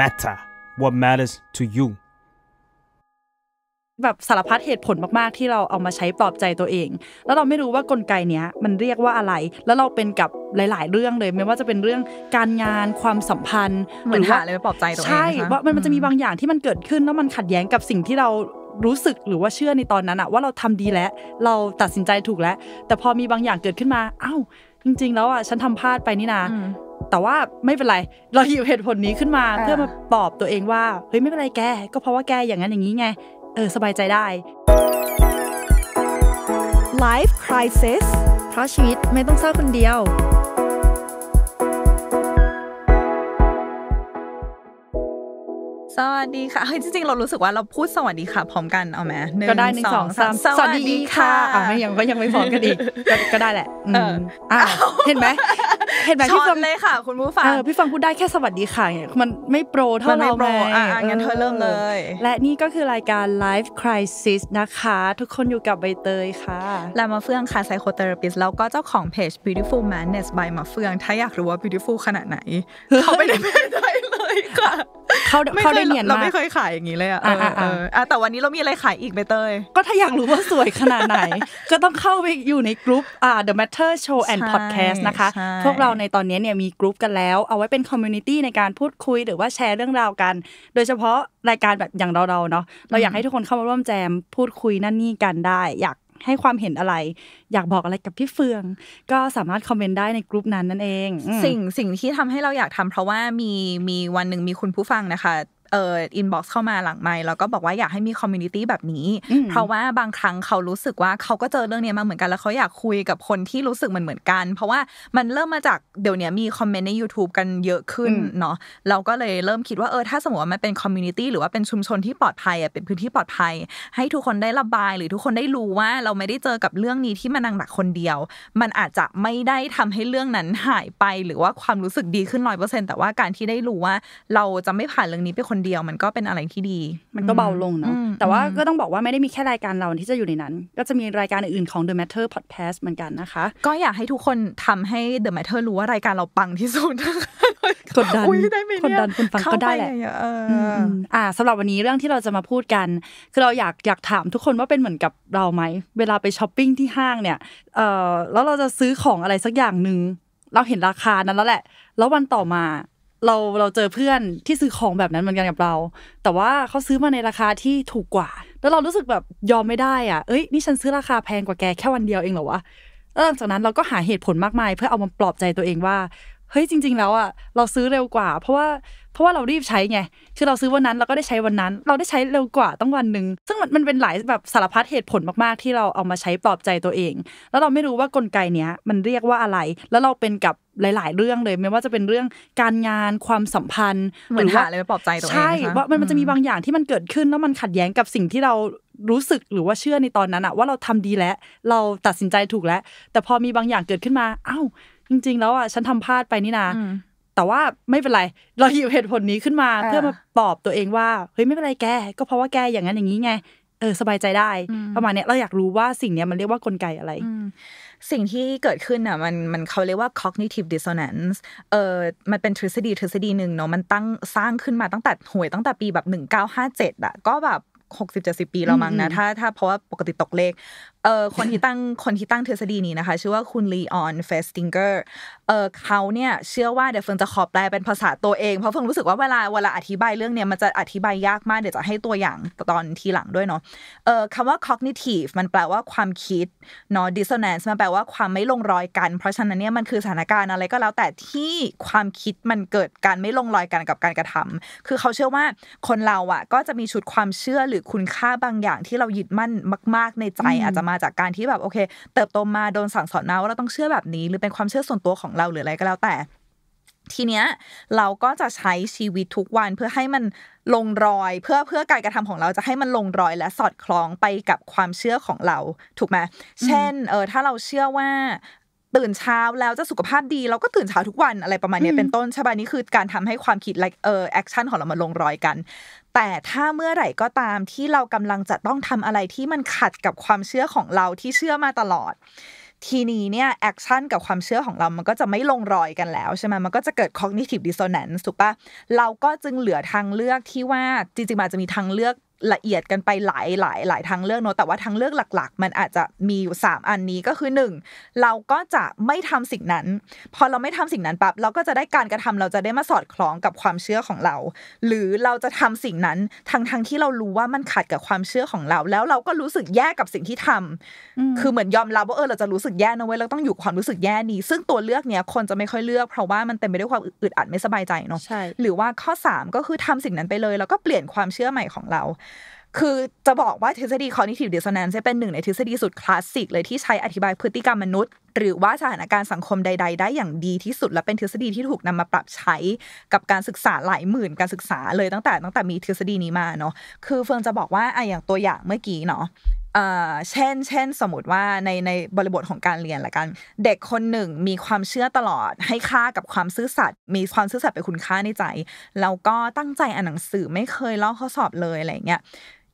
matter what matters to you แบบสารพัดเหตุผลมาก ๆ ที่เราเอามาใช้ปลอบใจตัวเอง แล้วเราไม่รู้ว่ากลไกเนี้ยมันเรียกว่าอะไร แล้วเราเป็นกับหลายๆ เรื่องเลย ไม่ว่าจะเป็นเรื่องการงานความสัมพันธ์หรือว่าอะไรไปปลอบใจตัวเองใช่ว่ามันจะมีบางอย่างที่มันเกิดขึ้นแล้วมันขัดแย้งกับสิ่งที่เรารู้สึกหรือว่าเชื่อในตอนนั้นอะว่าเราทำดีแล้วเราตัดสินใจถูกแล้ว แต่พอมีบางอย่างเกิดขึ้นมาเอ้า จริงๆแล้วอะฉันทำพลาดไปนี่นะแต่ว่าไม่เป็นไร เราหยิบเหตุผลนี้ขึ้นมาเพื่อมาตอบตัวเองว่า เฮ้ยไม่เป็นไรแก ก็เพราะว่าแกอย่างนั้นอย่างนี้ไง เออ สบายใจได้ Life Crisis เพราะชีวิตไม่ต้องเศร้าคนเดียวสวัสดีค่ะเฮ้ยจริงๆเรารู้สึกว่าเราพูดสวัสดีค่ะพร้อมกันเอาไหมก็ได้หนึ่งสองสามสวัสดีค่ะอ่าไม่ยังก็ยังไม่พร้อมกันอีก ก็ได้แหละอ่าเห็นไหมเห็นไหมพี่ฟังเลยค่ะ คุณผู้ฟังพี่ฟังพูดได้แค่สวัสดีค่ะมันไม่โปรเท่าเราเลยอ่างั้นเธอเริ่มเลย และนี่ก็คือรายการ Life Crisis นะคะ ทุกคนอยู่กับใบเตยค่ะ และมาเฟื่องค่ะไซโคเทอร์ปิสแล้วก็เจ้าของเพจ Beautiful Madness by มาเฟื่อง ถ้าอยากรู้ว่า beautiful ขนาดไหนเขาไปได้เพจได้เลยค่ะเขาเขาได้เนียนมากเราไม่เคยขายอย่างนี้เลยอ่ะแต่วันนี้เรามีอะไรขายอีกไปเตยก็ถ้าอยากรู้ว่าสวยขนาดไหน ก็ต้องเข้าไปอยู่ในกลุ่ม The Matter Show and Podcast นะคะ พวกเราในตอนนี้เนี่ยมีกลุ่มกันแล้วเอาไว้เป็นคอมมูนิตี้ในการพูดคุยหรือว่าแชร์เรื่องราวกัน โดยเฉพาะรายการแบบอย่างเราเราเนาะ เราอยากให้ทุกคนเข้ามาร่วมแจมพูดคุยนั่นนี่กันได้อยากให้ความเห็นอะไรอยากบอกอะไรกับพี่เฟือง ก็สามารถคอมเมนต์ได้ในกลุ่มนั้นนั่นเอง สิ่งสิ่งที่ทำให้เราอยากทำเพราะว่ามีมีวันหนึ่งมีคุณผู้ฟังนะคะเอออินบ็อกซ์เข้ามาหลังไมล์แล้วก็บอกว่าอยากให้มีคอมมูนิตี้แบบนี้ เพราะว่าบางครั้งเขารู้สึกว่าเขาก็เจอเรื่องนี้มาเหมือนกันแล้วเขาอยากคุยกับคนที่รู้สึกเหมือนเหมือนกัน เพราะว่ามันเริ่มมาจากเดี๋ยวนี้มีคอมเมนต์ใน YouTube กันเยอะขึ้นเนาะเราก็เลยเริ่มคิดว่าเออถ้าสมมติว่ามันเป็นคอมมูนิตี้หรือว่าเป็นชุมชนที่ปลอดภัยเป็นพื้นที่ปลอดภัย ให้ทุกคนได้ระบาย หรือทุกคนได้รู้ว่าเราไม่ได้เจอกับเรื่องนี้ที่มันหนักคนเดียว มันอาจจะไม่ได้ทำให้เรื่องนั้นหายไปหรือว่าความรู้สึกดีขึ้นร้อยเปอร์เซ็นต์แต่ว่าการที่ได้รู้ว่า เราจะไม่ผ่านเรื่องนี้ไปคนนเดียวมันก็เป็นอะไรที่ดี มันก็เบาลงเนาะแต่ว่าก็ต้องบอกว่าไม่ได้มีแค่รายการเราที่จะอยู่ในนั้น ก็จะมีรายการอื่นของ The Matter Podcast เหมือนกันนะคะ ก็อยากให้ทุกคนทำให้ The Matter รู้ว่ารายการเราปังที่สุดกดดันคนดันคนฟังก็ได้แหละอ่าสำหรับวันนี้เรื่องที่เราจะมาพูดกันคือเราอยากอยากถามทุกคนว่าเป็นเหมือนกับเราไหมเวลาไปช้อปปิ้งที่ห้างเนี่ยเออแล้วเราจะซื้อของอะไรสักอย่างหนึ่งเราเห็นราคานั้นแล้วแหละ แล้ววันต่อมาเราเราเจอเพื่อนที่ซื้อของแบบนั้นเหมือนกันกับเรา แต่ว่าเขาซื้อมาในราคาที่ถูกกว่า แล้วเรารู้สึกแบบยอมไม่ได้อ่ะเอ้ยนี่ฉันซื้อราคาแพงกว่าแกแค่วันเดียวเองเหรอวะแล้วหลังจากนั้นเราก็หาเหตุผลมากมายเพื่อเอามาปลอบใจตัวเองว่าเฮ้ยจริง ๆแล้วอ่ะเราซื้อเร็วกว่า เพราะว่าเพราะว่าเรารีบใช้ไงคือเราซื้อวันนั้นเราก็ได้ใช้วันนั้นเราได้ใช้เร็วกว่าต้องวันหนึ่งซึ่งมันมันเป็นหลายแบบสารพัดเหตุผลมากๆ ที่เราเอามาใช้ปลอบใจตัวเอง แล้วเราไม่รู้ว่ากลไกเนี้ยมันเรียกว่าอะไร แล้วเราเป็นกับหลาย ๆเรื่องเลยไม่ว่าจะเป็นเรื่องการงานความสัมพันธ์หรือว่าอะไรปปลอบใจตัวเองใช่ว่ามันจะมีบางอย่างที่มันเกิดขึ้น แล้วมันขัดแย้งกับสิ่งที่เรารู้สึกหรือว่าเชื่อในตอนนั้นอะว่าเราทำดีแล้วเราตัดสินใจถูกแล้วแต่พอมีบางอย่างเกิดขึ้นมา เอ้าจริงๆแล้วอ่ะฉันทำพลาดไปนี่นะ แต่ว่าไม่เป็นไร เราหยิบเหตุผลนี้ขึ้นมา เพื่อมาตอบตัวเองว่าเฮ้ยไม่เป็นไรแกก็เพราะว่าแกอย่างนั้นอย่างนี้ไงเออ สบายใจได้ ประมาณนี้เราอยากรู้ว่าสิ่งนี้มันเรียกว่ากลไกอะไรสิ่งที่เกิดขึ้นอ่ะมันมันเขาเรียกว่า cognitive dissonance เออมันเป็นทฤษฎีทฤษฎีหนึ่งเนาะมันตั้งสร้างขึ้นมาตั้งแต่หวยตั้งแต่ปีแบบ1957อ่ะก็แบบหกสิบเจ็ดสิบปีเรามั้งนะถ้าถ้าเพราะว่าปกติตกเลขเออคนที่ตั้งคนที่ตั้งทฤษฎีนี้นะคะชื่อว่าคุณลีออนเฟสติงเกอร์เออเขาเนี่ยเชื่อว่าเดี๋ยวเฟิงจะขอบแปลเป็นภาษาตัวเองเพราะเฟิงรู้สึกว่าเวลาเวลาอธิบายเรื่องเนี่ยมันจะอธิบายยากมากเดี๋ยวจะให้ตัวอย่างตอนทีหลังด้วยเนาะเออคำว่า cognitive มันแปลว่าความคิดเนาะ dissonance มันแปลว่าความไม่ลงรอยกัน เพราะฉะนั้นเนี่ยมันคือสถานการณ์อะไรก็แล้วแต่ที่ความคิดมันเกิดการไม่ลงรอยกันกับการกระทำ คือเขาเชื่อว่าคนเราอ่ะก็จะมีชุดความเชื่อหรือคุณค่าบางอย่างที่เรายึดมั่นมาก ๆ ในใจอาจจะมาจากการที่แบบโอเค เติบโตมาโดนสั่งสอนมาว่าเราต้องเชื่อแบบนี้ หรือเป็นความเชื่อส่วนตัวของเราหรืออะไรก็แล้วแต่ ทีเนี้ยเราก็จะใช้ชีวิตทุกวันเพื่อให้มันลงรอย เพื่อเพื่อการกระทำของเราจะให้มันลงรอย และสอดคล้องไปกับความเชื่อของเราถูกไหมเช่นเออถ้าเราเชื่อว่าตื่นเช้าแล้วจะสุขภาพดี เราก็ตื่นเช้าทุกวันอะไรประมาณนี้เป็นต้นใช่ไหมนี่คือการทำให้ความคิด like เออแอคชั่นของเรามาลงรอยกันแต่ถ้าเมื่อไหร่ก็ตามที่เรากำลังจะต้องทำอะไรที่มันขัดกับความเชื่อของเราที่เชื่อมาตลอด ทีนี้เนี่ยแอคชั่นกับความเชื่อของเรามันก็จะไม่ลงรอยกันแล้วใช่ไหมมันก็จะเกิด cognitive dissonance ถูกปะเราก็จึงเหลือทางเลือกที่ว่าจริงๆอาจจะมีทางเลือกละเอียดกันไปหลายหลายหลายทางเลือกเนาะแต่ว่าทางเลือกหลัก ๆ มันอาจจะมีอยู่3อันนี้ก็คือ 1 เราก็จะไม่ทำสิ่งนั้น พอเราไม่ทำสิ่งนั้นปั๊บเราก็จะได้การกระทำเราจะได้มาสอดคล้องกับความเชื่อของเรา หรือเราจะทำสิ่งนั้นทั้งทที่เรารู้ว่ามันขัดกับความเชื่อของเรา แล้วเราก็รู้สึกแย่กับสิ่งที่ทำ คือเหมือนยอมรับว่าเออเราจะรู้สึกแย่นะเว้ยเราต้องอยู่ความรู้สึกแย่นี้ซึ่งตัวเลือกเนี้ยคนจะไม่ค่อยเลือก เพราะว่ามันเต็มไปด้วยความอึดอัดไม่สบายใจเนาะหรือว่าข้อ3ก็คือทำสิ่งนั้นไปเลยแล้วก็เปลี่ยนความเชื่อใหม่ของเราคือจะบอกว่าทฤษฎี cognitive dissonance เป็นหนึ่งในทฤษฎีสุดคลาสสิกเลยที่ใช้อธิบายพฤติกรรมมนุษย์ หรือว่าสถานการณ์สังคมใด ๆ ได้อย่างดีที่สุดและเป็นทฤษฎีที่ถูกนำมาปรับใช้กับการศึกษาหลายหมื่น การศึกษาเลยตั้งแต่ตั้งแต่มีทฤษฎีนี้มาเนาะคือเฟิงจะบอกว่าไออย่างตัวอย่างเมื่อกี้เนาะเช่น เช่น สมมติว่าในในบริบทของการเรียนละกัน เด็กคนหนึ่งมีความเชื่อตลอดให้ค่ากับความซื่อสัตย์ มีความซื่อสัตย์เป็นคุณค่าในใจ แล้วก็ตั้งใจอ่านหนังสือไม่เคยลอกข้อสอบเลยอะไรเงี้ย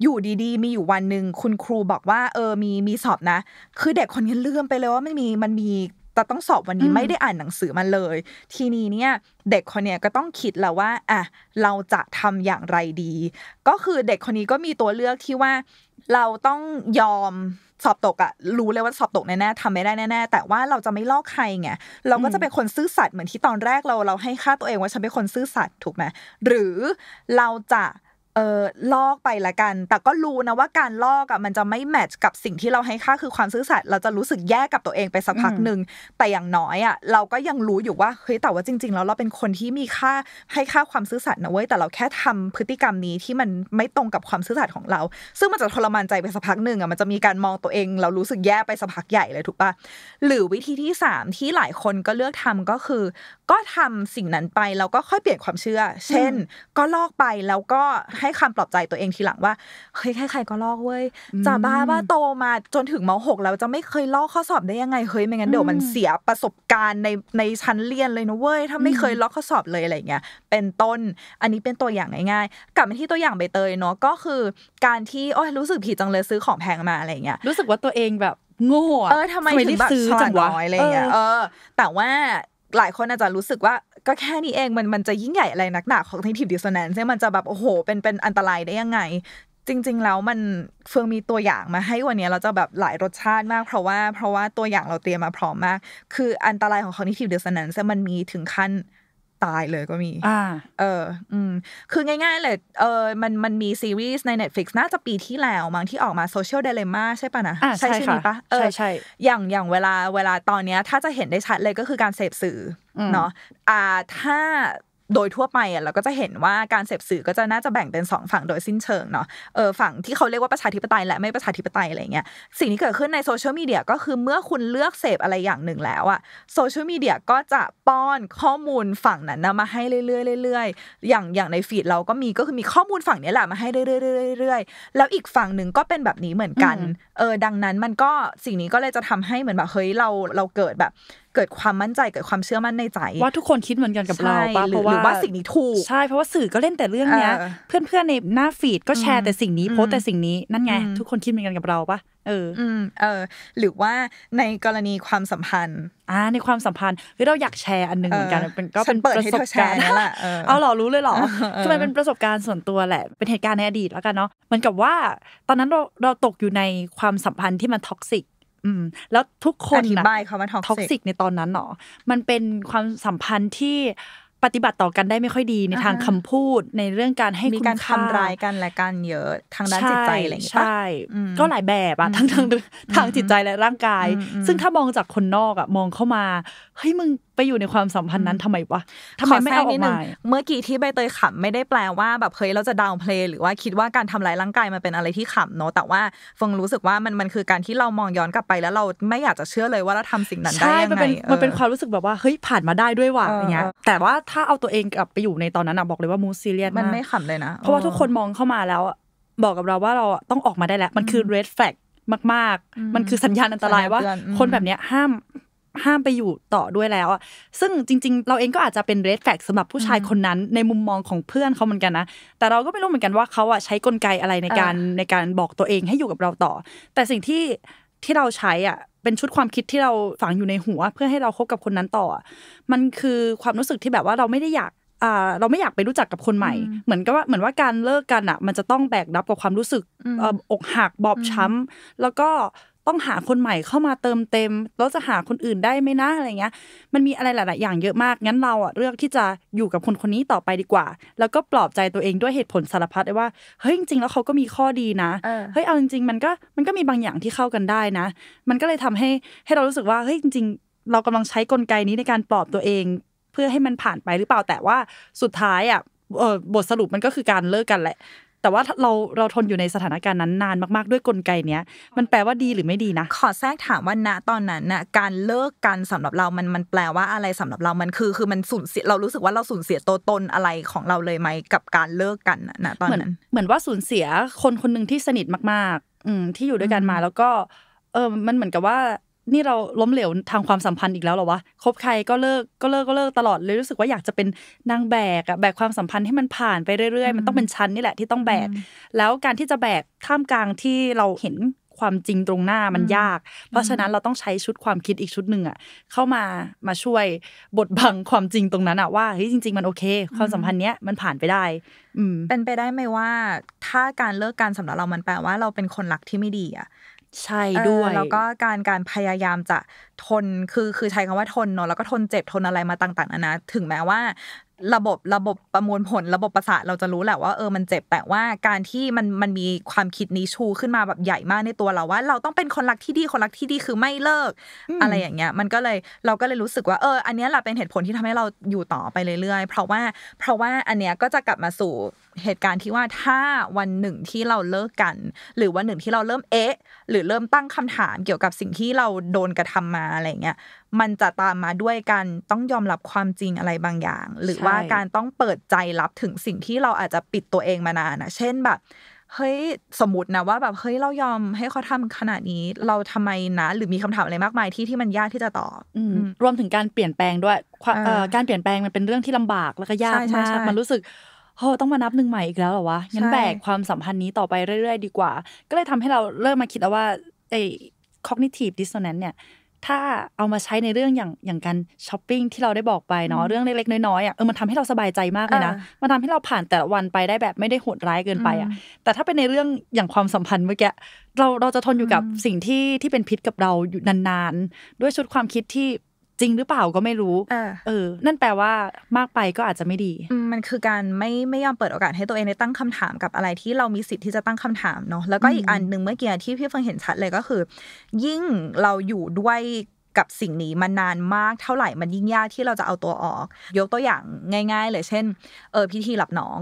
อยู่ดีๆ มีอยู่วันหนึ่งคุณครูบอกว่า เออ มี มีสอบนะ คือเด็กคนนี้ลืมไปเลยว่ามันมี มันมีแต่ต้องสอบวันนี้ไม่ได้อ่านหนังสือมาเลย ทีนี้เนี่ย เด็กคนเนี้ยก็ต้องคิดแล้วว่า อ่ะ เราจะทำอย่างไรดี ก็คือเด็กคนนี้ก็มีตัวเลือกที่ว่าเราต้องยอมสอบตกอะรู้เลยว่าสอบตก แน่ ๆทำไม่ได้แน่ ๆ แต่ว่าเราจะไม่ลอกใครไง เราก็จะเป็นคนซื่อสัตย์เหมือนที่ตอนแรกเรา เราให้ค่าตัวเองว่าฉันเป็นคนซื่อสัตย์ถูกไหมหรือเราจะเออลอกไปละกัน แต่ก็รู้นะว่าการลอกอ่ะมันจะไม่แมทช์กับสิ่งที่เราให้ค่าคือความซื่อสัตย์เราจะรู้สึกแย่กับตัวเองไปสักพักหนึ่งแต่อย่างน้อยอ่ะเราก็ยังรู้อยู่ว่าเฮ้ยแต่ว่าจริงๆแล้วเราเป็นคนที่มีค่าให้ค่าความซื่อสัตย์นะเว้ยแต่เราแค่ทำพฤติกรรมนี้ที่มันไม่ตรงกับความซื่อสัตย์ของเรา ซึ่งมันจะทรมานใจไปสักพักหนึ่งอ่ะมันจะมีการมองตัวเองเรารู้สึกแย่ไปสักพักใหญ่เลยถูกปะหรือวิธีที่ 3 ที่หลายคนก็เลือกทำก็คือ ก็ทำสิ่งนั้นไปแล้วก็ค่อยเปลี่ยนความเชื่อ เช่น ก็ลอกไปแล้วก็ให้คำปลอบใจตัวเองทีหลังว่าเฮ้ยใครๆก็ลอกเว้ยจะบ้าว่าโตมาจนถึงมหกแล้วจะไม่เคยลอกข้อสอบได้ยังไงเฮ้ยไม่งั้นเดี๋ยวมันเสียประสบการณ์ในในชั้นเรียนเลยนะเว้ยถ้าไม่เคยลอกข้อสอบเลยอะไรเงี้ยเป็นต้นอันนี้เป็นตัวอย่างง่าย ๆกลับมาที่ตัวอย่างใบเตยเนาะก็คือการที่โอ้ยรู้สึกผิดจังเลยซื้อของแพงมาอะไรเงี้ยรู้สึกว่าตัวเองแบบโง่เออทำไมถึงแบบซื้อจังวะอะไรเงี้ยเออแต่ว่าหลายคนอาจจะรู้สึกว่าก็แค่นี้เองมันมันจะยิ่งใหญ่อะไรนักหนาของเทนทิฟดิสโ i s นนซ์ใช่มันจะแบบโอ้โหเป็นเป็นอันตรายได้ยังไง จริงๆแล้วมันเฟืองมีตัวอย่างมาให้วันนี้เราจะแบบหลายรสชาติมาก เพราะว่าเพราะว่าตัวอย่างเราเตรียมมาพร้อมมากคืออันตรายของคอนิทิฟเดอร์ส o n น n c มันมีถึงขั้นตายเลยก็มี อ่า เออ อืม คือง่ายๆเลย เออ มันมันมีซีรีส์ใน Netflix น่าจะปีที่แล้วมั้งที่ออกมา Social Dilemma ใช่ปะนะ ใช่ช่อนีปะใช่ใช่อย่างอย่างเวลาเวลาตอนเนี้ยถ้าจะเห็นได้ชัดเลยก็คือการเสพสื่อ เนาะอ่า ถ้าโดยทั่วไปอ่ะเราก็จะเห็นว่าการเสพสื่อก็จะน่าจะแบ่งเป็น2ฝั่งโดยสิ้นเชิงเนาะเออฝั่งที่เขาเรียกว่าประชาธิปไตยและไม่ประชาธิปไตยอะไรเงี้ยสิ่งที่เกิดขึ้นในโซเชียลมีเดียก็คือเมื่อคุณเลือกเสพอะไรอย่างหนึ่งแล้วอ่ะโซเชียลมีเดียก็จะป้อนข้อมูลฝั่งนั้นมาให้เรื่อยๆเรื่อยๆอย่างอย่างในฟีดเราก็มีก็คือมีข้อมูลฝั่งนี้แหละมาให้เรื่อยๆเรื่อยๆแล้วอีกฝั่งหนึ่งก็เป็นแบบนี้เหมือนกันเออดังนั้นมันก็สิ่งนี้ก็เลยจะทำให้เหมือนแบบเฮ้ยเราเราเกิดแบบเกิดความมั่นใจเกิดความเชื่อมั่นในใจ ว่าทุกคนคิดเหมือนกันกับเราปะเพราะว่าหรือว่าสิ่งนี้ถูกใช่เพราะว่าสื่อก็เล่นแต่เรื่องเนี้ยเพื่อนๆในหน้าฟีดก็แชร์แต่สิ่งนี้โพสแต่สิ่งนี้นั่นไง ทุกคนคิดเหมือนกันกับเราปะเออเออ หรือว่าในกรณีความสัมพันธ์อ่าในความสัมพันธ์เราอยากแชร์อันหนึ่งเหมือนกันเป็นก็เป็นประสบการณ์นั่นแหละเอาหรอรู้เลยหรอคือมันเป็นประสบการณ์ส่วนตัวแหละ เป็นเหตุการณ์ในอดีตแล้วกันเนาะมันกับว่า ตอนนั้นเราเราตกอยู่ในความสัมพันธ์ที่มันท็อกซิกอืมแล้วทุกคนอธิบายเขาว่าท็อกซิก ในตอนนั้นหนอมันเป็นความสัมพันธ์ที่ปฏิบัติต่อกันได้ไม่ค่อยดีในทางคำพูด ในเรื่องการให้คุณมีการทำร้ายกันและกันเยอะทางด้านจิตใจอะไรอย่างเงี้ยใช่ ก็หลายแบบอะทั้งทางทางจิตใจและร่างกาย ซึ่งถ้ามองจากคนนอกอะมองเข้ามา เฮ้ยมึงไปอยู่ในความสัมพันธ์นั้นทำไมวะทำไมไม่เอาออกมาเมื่อกี้ที่ใบเตยขำไม่ได้แปลว่าแบบเฮ้ยเราจะดาวเพลย์หรือว่าคิดว่าการทำลายร่างกายมันเป็นอะไรที่ขำเนาะแต่ว่าฟงรู้สึกว่ามันมันคือการที่เรามองย้อนกลับไปแล้วเราไม่อยากจะเชื่อเลยว่าเราทำสิ่งนั้นได้ยังไงมันเป็นความรู้สึกแบบว่าเฮ้ยผ่านมาได้ด้วยว่ะอย่างเงี้ย แต่ว่าถ้าเอาตัวเองกลับไปอยู่ในตอนนั้นอะบอกเลยว่ามูซีเรียสมันไม่ขำเลยนะ เพราะว่าทุกคนมองเข้ามาแล้ว บอกกับเราว่าเราต้องออกมาได้แล้วมันคือ red flag มากๆ มันคือสัญญาณอันตรายว่าคนแบบเนี้ยห้ามห้ามไปอยู่ต่อด้วยแล้วอ่ะซึ่งจริง ๆ เราเองก็อาจจะเป็นเรดแฟกสำหรับผู้ชายคนนั้น ในมุมมองของเพื่อนเขาเหมือนกันนะ แต่เราก็ไม่รู้เหมือนกันว่าเขาอ่ะใช้กลไกอะไรในการในการบอกตัวเองให้อยู่กับเราต่อ แต่สิ่งที่ที่เราใช้อ่ะเป็นชุดความคิดที่เราฝังอยู่ในหัวเพื่อให้เราคบกับคนนั้นต่อ มันคือความรู้สึกที่แบบว่าเราไม่ได้อยากเราไม่อยากไปรู้จักกับคนใหม่ เหมือนกับว่าเหมือนว่าการเลิกกันอ่ะ มันจะต้องแบกรับกับความรู้สึก อกหัก บอบช้ำแล้วก็ต้องหาคนใหม่เข้ามาเติมเต็มแล้วจะหาคนอื่นได้ไหมนะอะไรเงี้ย มันมีอะไรหลายๆอย่างเยอะมากงั้นเราอ่ะเลือกที่จะอยู่กับคนคนนี้ต่อไปดีกว่า แล้วก็ปลอบใจตัวเองด้วยเหตุผลสารพัดได้ว่าเฮ้ยจริงๆ แล้วเขาก็มีข้อดีนะเฮ้ยเอาจริง ๆมันก็มันก็มีบางอย่างที่เข้ากันได้นะ มันก็เลยทำให้ให้เรารู้สึกว่าเฮ้ยจริง ๆ เรากำลังใช้กลไกนี้ในการปลอบตัวเอง เพื่อให้มันผ่านไปหรือเปล่าแต่ว่าสุดท้ายอ่ะบทสรุปมันก็คือการเลิกกันแหละแต่ว่าเราเราทนอยู่ในสถานการณ์นั้นนานมากๆ ด้วยกลไกเนี้ยมันแปลว่าดีหรือไม่ดีนะขอแทรกถามว่าณตอนนั้นน่ะการเลิกกันสำหรับเรามันมันแปลว่าอะไรสำหรับเรา มันคือ คือมันสูญเสียเรารู้สึกว่าเราสูญเสียตัวตนอะไรของเราเลยไหมกับการเลิกกันณตอนนั้นเหมือนว่าสูญเสียคนคนหนึ่งที่สนิทมากๆ อืมที่อยู่ด้วยกันมาแล้วก็เออมันเหมือนกับว่านี่เราล้มเหลวทางความสัมพันธ์อีกแล้วหรอวะคบใครก็เลิกก็เลิกก็เลิกตลอดเลยรู้สึกว่าอยากจะเป็นนางแบกอะแบกความสัมพันธ์ให้มันผ่านไปเรื่อย ๆ มันต้องเป็นชั้นนี่แหละที่ต้องแบกแล้วการที่จะแบกท่ามกลางที่เราเห็นความจริงตรงหน้ามันยาก เพราะฉะนั้นเราต้องใช้ชุดความคิดอีกชุดหนึ่งอะเข้ามามาช่วยบทบังความจริงตรงนั้นอะว่าเฮ้ยจริงๆ มันโอเคความสัมพันธ์เนี้ยมันผ่านไปได้เป็นไปได้ไหมว่าถ้าการเลิกกันสำหรับเรามันแปลว่าเราเป็นคนรักที่ไม่ดีอะใช่ด้วยแล้วก็การการพยายามจะทนคือคือใช้คำว่าทนเนาะแล้วก็ทนเจ็บทนอะไรมาต่างๆนานาถึงแม้ว่า ระบบระบบประมวลผลระบบประสาทเราจะรู้แหละว่าเออมันเจ็บแต่ว่าการที่มันมันมีความคิดนี้ชูขึ้นมาแบบใหญ่มากในตัวเราว่า เราต้องเป็นคนรักที่ดีคนรักที่ดีคือไม่เลิก อะไรอย่างเงี้ย มันก็เลยเราก็เลยรู้สึกว่าเอออันนี้แหละเป็นเหตุผลที่ทำให้เราอยู่ต่อไปเรื่อยๆเพราะว่า เพราะว่าอันเนี้ยก็จะกลับมาสู่เหตุการณ์ที่ว่าถ้าวันหนึ่งที่เราเลิกกัน หรือวันหนึ่งที่เราเริ่มเอ๊ะหรือเริ่มตั้งคำถาม เกี่ยวกับสิ่งที่เราโดนกระทำมาอะไรเงี้ยมันจะตามมาด้วยกันต้องยอมรับความจริงอะไรบางอย่าง หรือว่าการต้องเปิดใจรับถึงสิ่งที่เราอาจจะปิดตัวเองมานานนะเช่นแบบเฮ้ยสมมตินะว่าแบบเฮ้ยเรายอมให้เขาทำขนาดนี้เราทำไมนะ หรือมีคำถามอะไรมากมายที่ที่มันยากที่จะตอบรวมถึงการเปลี่ยนแปลงด้วยการเปลี่ยนแปลงมันเป็นเรื่องที่ลำบากแล้วก็ยากมากมันรู้สึกโหต้องมานับหนึ่งใหม่อีกแล้วเหรอวะงั้นแบกความสัมพันธ์นี้ต่อไปเรื่อย ๆดีกว่า ก็เลยทำให้เราเริ่มมาคิดแล้วว่าไอ้ cognitive dissonance เนี่ยถ้าเอามาใช้ในเรื่องอย่างอย่างการช้อปปิ้งที่เราได้บอกไปเนาะเรื่องเล็กๆน้อยๆอ่ะเออมันทำให้เราสบายใจมากเลยนะมันทำให้เราผ่านแต่ละวันไปได้แบบไม่ได้โหดร้ายเกินไปอ่ะแต่ถ้าเป็นในเรื่องอย่างความสัมพันธ์เมื่อกี้เราเราจะทนอยู่กับสิ่งที่ที่เป็นพิษกับเราอยู่นานๆ ด้วยชุดความคิดที่จริงหรือเปล่าก็ไม่รู้ เออ นั่นแปลว่ามากไปก็อาจจะไม่ดี มันคือการไม่ไม่ยอมเปิดโอกาสให้ตัวเองได้ตั้งคำถามกับอะไรที่เรามีสิทธิ์ ที่จะตั้งคำถามเนาะ แล้วก็อีกอันหนึ่งเมื่อกี้ที่พี่เฟิงเห็นชัดเลยก็คือ ยิ่งเราอยู่ด้วยกับสิ่งนี้มานานมากเท่าไหร่มันยิ่งยากที่เราจะเอาตัวออก ยกตัวอย่างง่าย ๆ เลยเช่น เออพิธีหลับน้อง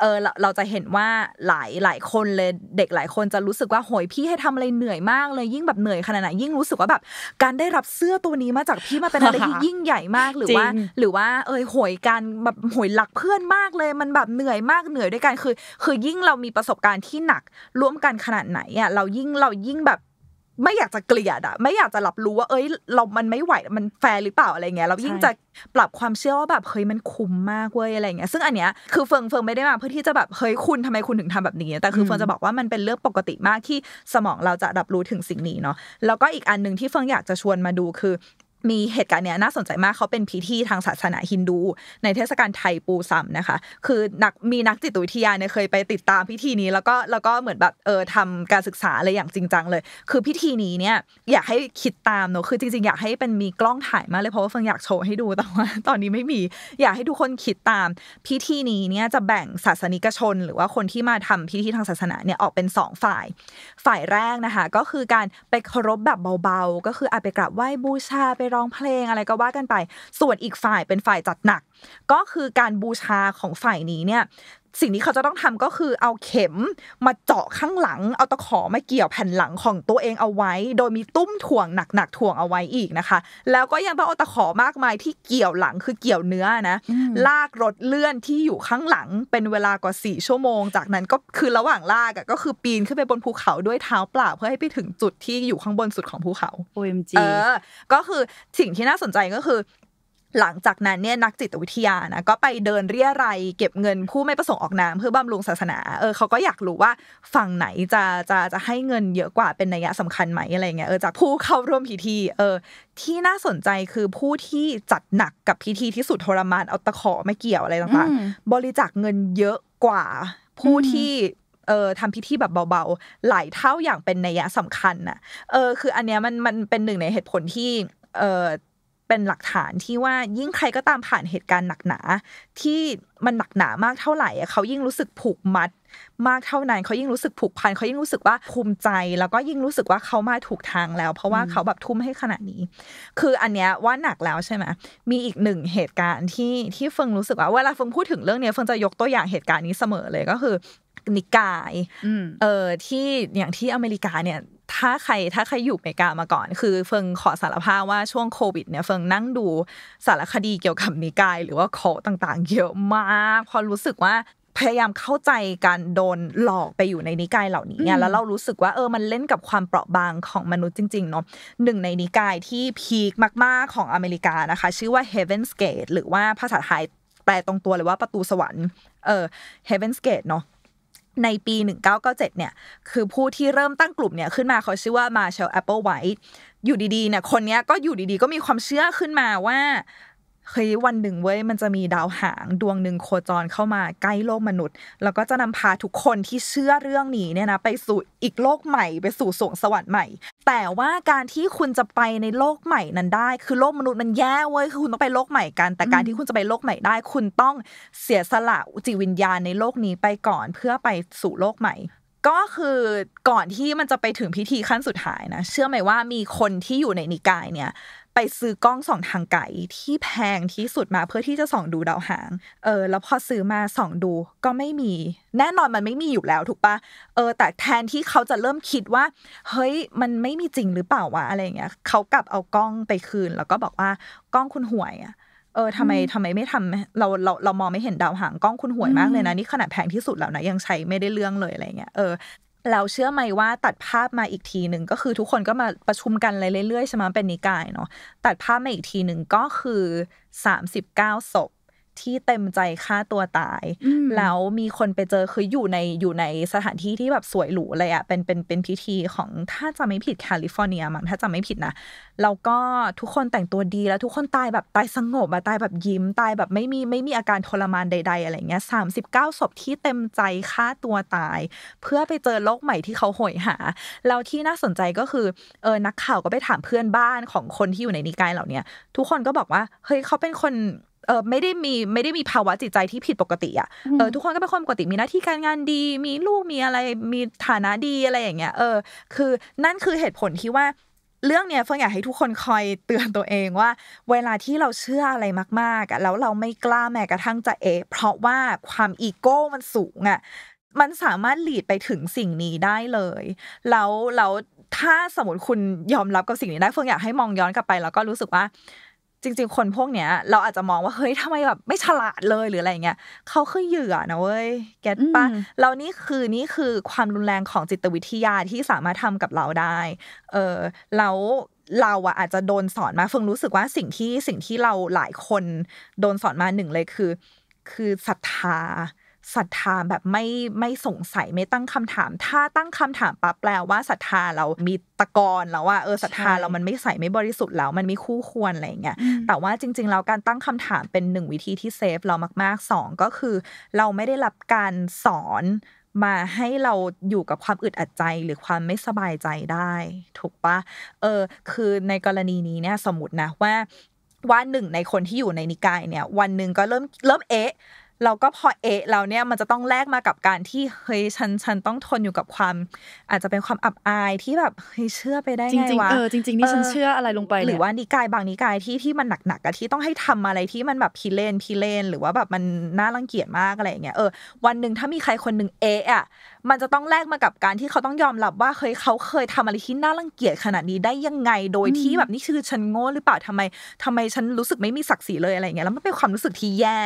เออเราจะเห็นว่าหลายหลายคนเลยเด็กหลายคนจะรู้สึกว่าโหยพี่ให้ทำอะไรเหนื่อยมากเลยยิ่งแบบเหนื่อยขนาดไหน ยิ่งรู้สึกว่าแบบการได้รับเสื้อตัวนี้มาจากพี่มาเป็นอะไรที่ยิ่งใหญ่มากหรือว่า หรือว่า เออโหยการแบบโหยหลักเพื่อนมากเลยมันแบบเหนื่อยมากเหนื่อยด้วยกันคือคือยิ่งเรามีประสบการณ์ที่หนักร่วมกันขนาดไหนอ่ะเรายิ่งเรายิ่งแบบไม่อยากจะเกลียดอะไม่อยากจะรับรู้ว่า เอ้ย เรามันไม่ไหว มันแฟร์หรือเปล่าอะไรเงี้ย เรายิ่งจะ ปรับความ เชื่อ ว่า แบบ เฮ้ย มัน คุ้ม มาก เว้ย อะไรเงี้ย ซึ่งอันเนี้ย คือ เฟิงเฟิงไม่ได้มาเพื่อที่จะ แบบ เฮ้ย คุณทำไม คุณ ถึงทำแบบ นี้ แต่คือ เฟิงจะ บอก ว่า มัน เป็น เรื่อง ปกติ มาก ที่ สมอง เราจะ รับรู้ถึงสิ่ง นี้ เนาะแล้วก็อีกอันหนึ่งที่ เฟิงอยาก จะ ชวน มา ดู คือมีเหตุการณ์เนี้ยน่าสนใจมากเขาเป็นพิธีทางศาสนาฮินดูในเทศกาลไทยปูซัมนะคะคือนักมีนักจิตวิทยาเนี่ยเคยไปติดตามพิธีนี้แล้วก็แล้วก็เหมือนแบบเออทำการศึกษาอะไรอย่างจริงจังเลย คือพิธีนี้เนี่ยอยากให้คิดตามเนอะคือจริงๆ อยากให้เป็นมีกล้องถ่ายมาเลยเพราะว่าเฟิงอยากโชว์ให้ดูแต่ว่าตอนนี้ไม่มีอยากให้ทุกคนคิดตามพิธีนี้เนี่ยจะแบ่งศาสนิกชนหรือว่าคนที่มาทำพิธีทางศาสนาเนี่ยออกเป็น2ฝ่ายฝ่ายแรกนะคะก็คือการไปเคารพแบบเบาๆ ก็คืออาไปกราบไหว้บูชาไปร้องเพลงอะไรก็ว่ากันไป ส่วนอีกฝ่ายเป็นฝ่ายจัดหนัก ก็คือการบูชาของฝ่ายนี้เนี่ยสิ่งนี้เขาจะต้องทำก็คือเอาเข็ม มาเจาะข้างหลัง เอาตะขอมาเกี่ยวแผ่นหลังของตัวเองเอาไว้ โดยมีตุ้มถ่วงหนักๆถ่วงเอาไว้อีกนะคะ แล้วก็ยังต้องเอาตะขอมากมายที่เกี่ยวหลังคือเกี่ยวเนื้อนะ ลากรถเลื่อนที่อยู่ข้างหลังเป็นเวลากว่าสี่ชั่วโมง จากนั้นก็คือระหว่างลากก็คือปีนขึ้นไปบนภูเขาด้วยเท้าเปล่าเพื่อให้ไปถึงจุดที่อยู่ข้างบนสุดของภูเขา OMG เออ ก็คือสิ่งที่น่าสนใจก็คือหลังจากนั้นเนี่ยนักจิตวิทยานะ ก็ไปเดินเรียรัยเก็บเงินผู้ไม่ประสงค์ออกนามเพื่อบำรุงศาสนาเออเขาก็อยากรู้ว่าฝั่งไหนจะจะจะให้เงินเยอะกว่าเป็นนัยสำคัญไหมอะไรเงี้ยเออจากผู้เข้าร่วมพิธี เออที่น่าสนใจคือผู้ที่จัดหนักกับพิธีที่สุดทรมานเอาตะขอไม่เกี่ยวอะไรต่างๆบริจาคเงินเยอะกว่าผู้ที่เออทำพิธีแบบเบาๆหลายเท่าอย่างเป็นนยะสำคัญนะเออคืออันเนี้ยมันมันเป็นหนึ่งในเหตุผลที่เออเป็นหลักฐานที่ว่ายิ่งใครก็ตามผ่านเหตุการณ์หนักหนาที่มันหนักหนามากเท่าไหร่เขายิ่งรู้สึกผูกมัด มากเท่านั้นเขายิ่งรู้สึกผูกพันเขายิ่งรู้สึกว่าภูมิใจ แล้วก็ยิ่งรู้สึกว่าเขามาถูกทางแล้ว เพราะว่าเขาแบบทุ่มให้ขนาดนี้ คืออันเนี้ยว่าหนักแล้วใช่ไหมมีอีกหนึ่งเหตุการณ์ที่ที่เฟิงรู้สึกว่าเวลาเฟิงพูดถึงเรื่องเนี้ยเฟิงจะยกตัวอย่างเหตุการณ์นี้เสมอเลยก็คือ นิกายเออที่อย่างที่อเมริกาเนี่ยถ้าใครถ้าใครอยู่อเมริกามาก่อน คือเฟิงขอสารภาพว่าช่วงโควิดเนี่ยเฟิงนั่งดูสารคดีเกี่ยวกับนิกายหรือว่าโคต่างๆ เยอะมากพอรู้สึกว่าพยายามเข้าใจการโดนหลอกไปอยู่ในนิกายเหล่านี้เนี่ยแล้วเรารู้สึกว่าเออมันเล่นกับความเปราะบางของมนุษย์จริงๆเนาะหนึ่งในนิกายที่พีคมาก ๆของอเมริกานะคะ ชื่อว่า Heaven's Gate หรือว่าภาษาไทยแปลตรงตัวเลยว่าประตูสวรรค์เออ Heaven's Gate เนาะในปี 1997เนี่ย คือผู้ที่เริ่มตั้งกลุ่มเนี่ย ขึ้นมาเขาชื่อว่ามาเชลแอปเปิลไวท์อยู่ดีๆเนี่ยคนนี้ก็อยู่ดี ๆ ก็มีความเชื่อขึ้นมาว่าเฮ้ยวันหนึ่งเว้ยมันจะมีดาวหางดวงหนึ่งโคจรเข้ามาใกล้โลกมนุษย์ แล้วก็จะนำพาทุกคนที่เชื่อเรื่องนี้เนี่ยนะ ไปสู่อีกโลกใหม่ ไปสู่สวงสวรรค์ใหม่ แต่ว่าการที่คุณจะไปในโลกใหม่นั้นได้ คือโลกมนุษย์มันแย่เว้ยคือคุณต้องไปโลกใหม่กัน แต่การที่คุณจะไปโลกใหม่ได้ คุณต้องเสียสละจิตวิญญาณในโลกนี้ไปก่อนเพื่อไปสู่โลกใหม่ ก็คือก่อนที่มันจะไปถึงพิธีขั้นสุดท้ายนะ เชื่อไหมว่ามีคนที่อยู่ในนิกายเนี่ยไปซื้อกล้องส่องทางไกลที่แพงที่สุดมาเพื่อที่จะส่องดูดาวหาง เออ แล้วพอซื้อมาส่องดูก็ไม่มี แน่นอนมันไม่มีอยู่แล้วถูกปะเออ แต่แทนที่เขาจะเริ่มคิดว่า เฮ้ย มันไม่มีจริงหรือเปล่าวะอะไรเงี้ย เขากลับเอากล้องไปคืน แล้วก็บอกว่ากล้องคุณห่วยอะเออทำไมทำไมไม่ทำเราเราเรามองไม่เห็นดาวหางกล้องคุณห่วยมากเลยนะนี่ขนาดแพงที่สุดแล้วนะยังใช้ไม่ได้เรื่องเลยอะไรเงี้ย เออเราเชื่อไหมว่าตัดภาพมาอีกทีหนึ่ง ก็คือทุกคนก็มาประชุมกันเรื่อยๆใช่ไหมเป็นนิกายเนาะตัดภาพมาอีกทีหนึ่งก็คือ 39ศพที่เต็มใจฆ่าตัวตาย แล้วมีคนไปเจอคืออยู่ในอยู่ในสถานที่ที่แบบสวยหรูเลยอะเป็นเป็นเป็นพิธีของถ้าจะไม่ผิดแคลิฟอร์เนียมั้งถ้าจะไม่ผิดนะแล้วก็ทุกคนแต่งตัวดีแล้วทุกคนตายแบบตายสงบอะตายแบบยิ้มตายแบบไม่มี ไม่มีอาการทรมานใด ๆ อะไรเงี้ยสามสิบเก้าศพที่เต็มใจฆ่าตัวตาย เพื่อไปเจอโลกใหม่ที่เขาหอยหาแล้วที่น่าสนใจก็คือเออนักข่าวก็ไปถามเพื่อนบ้านของคนที่อยู่ในนิกายเหล่านี้ทุกคนก็บอกว่าเฮ้ยเขาเป็นคนเออไม่ได้มีไม่ได้มีภาวะจิตใจที่ผิดปกติอ่ะเออทุกคนก็เป็นคนปกติมีหน้าที่การงานดีมีลูกมีอะไรมีฐานะดีอะไรอย่างเงี้ยเออ คือนั่นคือเหตุผลที่ว่าเรื่องเนี้ยเฟิงอยากให้ทุกคนคอยเตือนตัวเองว่า เวลาที่เราเชื่ออะไรมากๆอ่ะแล้วเราไม่กล้าแม้กระทั่งจะเอเพราะว่าความอีโก้มันสูงอ่ะมันสามารถหลีดไปถึงสิ่งนี้ได้เลย แล้วแล้วถ้าสมมติคุณยอมรับกับสิ่งนี้ได้เฟิงอยากให้มองย้อนกลับไป แล้วก็รู้สึกว่าจริงๆ คนพวกเนี้ยเราอาจจะมองว่าเฮ้ยทำไมแบบไม่ฉลาดเลยหรืออะไรเงี้ยเขาคือเหยื่อนะเว้ยแกปะเรานี่คือนี่คือความรุนแรงของจิตวิทยาที่สามารถทำกับเราได้ เออแล้วเราอะอาจจะโดนสอนมาเฟิงรู้สึกว่าสิ่งที่สิ่งที่เราหลายคนโดนสอนมาหนึ่งเลยคือ คือศรัทธาศรัทธาแบบไม่ไม่สงสัยไม่ตั้งคำถาม ถ้าตั้งคำถามปั๊บแปลว่าศรัทธาเรามีตะกอนแล้วว่าเออศรัทธาเรามันไม่ใส่ไม่บริสุทธิ์แล้วมันมีคู่ควรอะไรเงี้ยแต่ว่าจริงๆแล้วการตั้งคำถามเป็นหนึ่งวิธีที่เซฟเรามากๆ2 ก็คือ เราไม่ได้รับการสอนมาให้เราอยู่กับความอึดอัดใจ หรือความไม่สบายใจได้ ถูกปะเออคือในกรณีนี้เนี่ยสมมตินะว่าว่าหนึ่ง ในคนที่อยู่ในนิกายเนี่ย วันหนึ่งก็เริ่มเริ่มเอ๊ะเราก็พอเอะ เราเนี่ยมันจะต้องแลกมากับการที่เฮ้ยฉันฉันต้องทนอยู่กับความ อาจจะเป็นความอับอายที่แบบเฮ้ยเชื่อไปได้ไงวะจริงจริงนี่ฉันเชื่ออะไรลงไปหรือว่านิกายบางนิกายที่ที่มันหนักๆอะที่ต้องให้ทำอะไรที่มันแบบพิเลนพิเลนหรือว่าแบบมันน่ารังเกียจมากอะไรอย่างเงี้ยเออ วันหนึ่งถ้ามีใครคนหนึ่งเอะอะมันจะต้องแลกมากับการที่เขาต้องยอมรับว่าเคยเขาเคยทำอะไรที่น่ารังเกียจขนาดนี้ได้ยังไง โดยที่แบบนี่คือฉันโง่หรือเปล่าทำไมทำไมฉันรู้สึกไม่มีศักดิ์ศรีเลยอะไรเงี้ยแล้วมันเป็นความรู้สึกที่แย่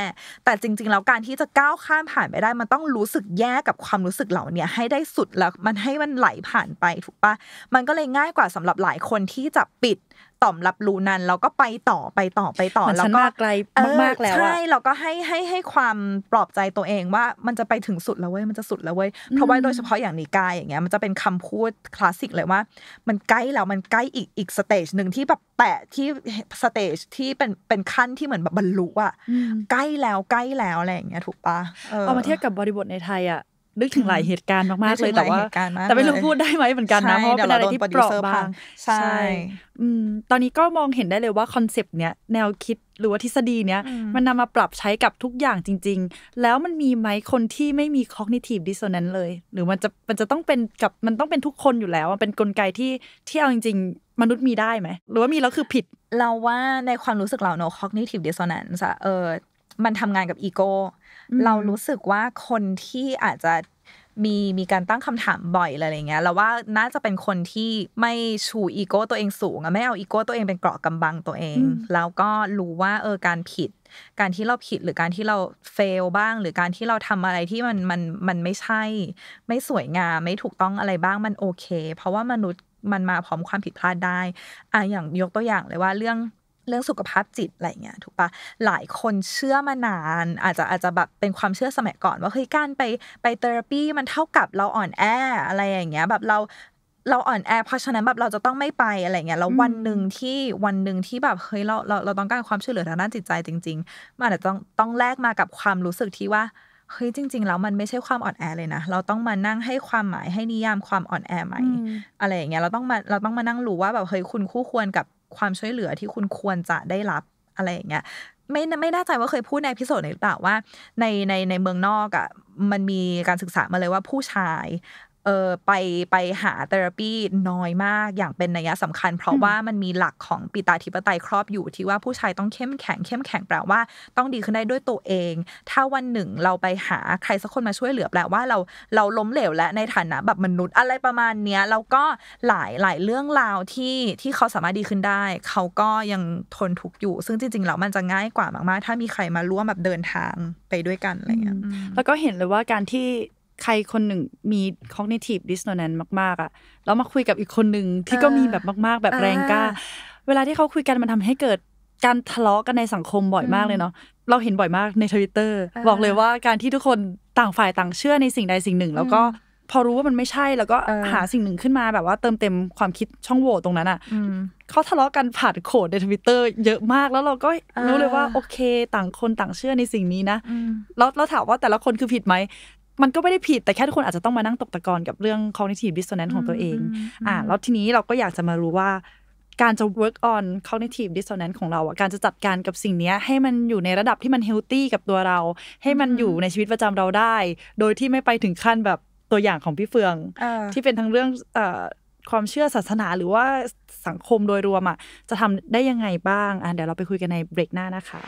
แต่จริงๆล้วการที่จะก้าวข้ามผ่านไปได้ มันต้องรู้สึกแย่กับความรู้สึกเหล่านี้ให้ได้สุดแล้วมันให้มันไหลผ่านไปถูกปะมันก็เลยง่ายกว่าสำหรับหลายคนที่จะปิดต่อมรับรู้นั้นเราก็ไปต่อไปต่อไปต่อแล้วก็ไกลมากแล้วใช่เราก็ให้ให้ให้ความปลอบใจตัวเองว่ามันจะไปถึงสุดแล้วเว้ยมันจะสุดแล้วเว้ยเพราะว่าโดยเฉพาะอย่างนีกายอย่างเงี้ย มันจะเป็นคำพูดคลาสสิกเลยว่ามันใกล้แล้ว มันใกล้อีกอีกสเตจหนึ่งที่แบบแตะที่สเตจที่เป็นเป็นขั้นที่เหมือนแบบบรรลุอะใกล้แล้วใกล้แล้วอะไรอย่างเงี้ยถูกปะเอามาเทียบกับบริบทในไทยอะนึกถึงหลายเหตุการณ์มากๆเลยแต่ว่าแต่ไม่รู้พูดได้ไหมเหมือนกันนะ เพราะเป็นอะไรที่เปราะบาง ใช่ ตอนนี้ก็มองเห็นได้เลยว่าคอนเซปต์เนี้ยแนวคิด หรือว่าทฤษฎีเนี้ยมันนำมาปรับใช้กับทุกอย่างจริงๆ แล้วมันมีไหมคนที่ไม่มี cognitive dissonance เลย หรือมันจะมันจะต้องเป็นกับมันต้องเป็นทุกคนอยู่แล้วมันเป็นกลไกที่ที่เอาจริง ๆ มนุษย์มีได้ไหมหรือว่ามีแล้วคือผิดเราว่าในความรู้สึกเราเนอะ cognitive dissonance เออมันทำงานกับอีโกเรารู้สึกว่าคนที่อาจจะมีมีการตั้งคำถามบ่อยอะไรเงี้ยเราว่าน่าจะเป็นคนที่ไม่ชูอีโก้ตัวเองสูงอะไม่เอาอีโก้ตัวเองเป็นเกราะกำบังตัวเอง แล้วก็รู้ว่าเออการผิด การที่เราผิดหรือการที่เราเฟลบ้าง หรือการที่เราทำอะไรที่มันมันมันไม่ใช่ ไม่สวยงามไม่ถูกต้องอะไรบ้างมันโอเค เพราะว่ามนุษย์มันมาพร้อมความผิดพลาดได้อ่ะอย่างยกตัวอย่างเลยว่าเรื่องเรื่องสุขภาพจิตอะไรเงี้ยถูกปะหลายคนเชื่อมานาน อาจจะอาจจะแบบเป็นความเชื่อสมัยก่อนว่าเฮ้ยการไปไปเทอราปีมันเท่ากับเราอ่อนแออะไรอย่างเงี้ยแบบเราเราอ่อนแอ เพราะฉะนั้นแบบเราจะต้องไม่ไปอะไรเงี้ยแล้ววันหนึ่งที่วันหนึ่งที่แบบเฮ้ยเราเราเราต้องการความช่วยเหลือทางด้านจิตใจจริง ๆมันอาจจะต้องต้องแลกมากับความรู้สึกที่ว่าเฮ้ยจริงๆแล้วมันไม่ใช่ความอ่อนแอเลยนะเราต้องมานั่งให้ความหมายให้นิยามความอ่อนแอใหม่อะไรอย่างเงี้ยเราต้องมาเราต้องมานั่งรู้ว่าแบบเฮ้ยคุณคู่ควรกับความช่วยเหลือที่คุณควรจะได้รับอะไรอย่างเงี้ยไม่ไม่แน่ใจว่าเคยพูดในพิโซดหรือเปล่าว่าในในในเมืองนอกอะ่ะมันมีการศึกษามาเลยว่าผู้ชายเออไปไปหาเทอราปีน้อยมากอย่างเป็นนัยสำคัญ เพราะว่ามันมีหลักของปิตาธิปไตยครอบอยู่ที่ว่าผู้ชายต้องเข้มแข็งเข้มแข็งแปลว่าต้องดีขึ้นได้ด้วยตัวเอง ถ้าวันหนึ่งเราไปหาใคร สักคนมาช่วยเหลือแปลว่า เรา เราล้มเหลวและ ในฐานะแบบมนุษย์อะไรประมาณเนี้ยแล้วก็หลายหลายเรื่องราวที่ที่เขาสามารถดีขึ้นได้ เขาก็ยังทนทุกข์อยู่ ซึ่งจริงๆแล้วมันจะง่ายกว่ามาก ๆ ถ้ามีใครมาร่วมแบบเดินทางไปด้วยกันอะไรเงี้ยแล้วก็เห็นเลยว่าการที่ใครคนหนึ่งมี cognitive dissonance มากๆอะแล้วมาคุยกับอีกคนหนึ่งที่ก็มีแบบมาก ๆ แบบแรงกล้า เวลาที่เขาคุยกัน มันทำให้เกิดการทะเลาะกันในสังคมบ่อยมากเลยเนาะเราเห็นบ่อยมากในทวิตเตอร์บอกเลยว่าการที่ทุกคนต่างฝ่ายต่างเชื่อในสิ่งใดสิ่งหนึ่ง แล้วก็พอรู้ว่ามันไม่ใช่แล้วก็หาสิ่งหนึ่งขึ้นมาแบบว่า เติมเต็มความคิดช่องโหว่ตรงนั้นอ่ะเขาทะเลาะกันผ่านโขดในทวิตเตอร์เยอะมากแล้วเราก็รู้เลยว่าโอเคต่างคนต่างเชื่อในสิ่งนี้นะแล้วเราถามว่าแต่ละคนคือผิดไหมมันก็ไม่ได้ผิดแต่แค่ทุกคนอาจจะต้องมานั่งตกตะกอนกับเรื่อง cognitive dissonance ของตัวเอง อ่าแล้วทีนี้เราก็อยากจะมารู้ว่า การจะ work on cognitive dissonance ของเราอ่ะการจะจัดการกับสิ่งนี้ให้มันอยู่ในระดับที่มัน healthy กับตัวเรา ให้มันอยู่ในชีวิตประจำเราได้ โดยที่ไม่ไปถึงขั้นแบบตัวอย่างของพี่เฟืองอที่เป็นทั้งเรื่องอความเชื่อศาสนาหรือว่าสังคมโดยรวมอ่ะจะทำได้ยังไงบ้างอ่ะเดี๋ยวเราไปคุยกันในเบรกหน้านะคะ